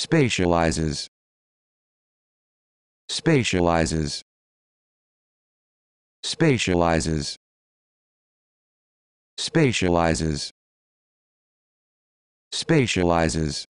spatializes spatializes spatializes spatializes spatializes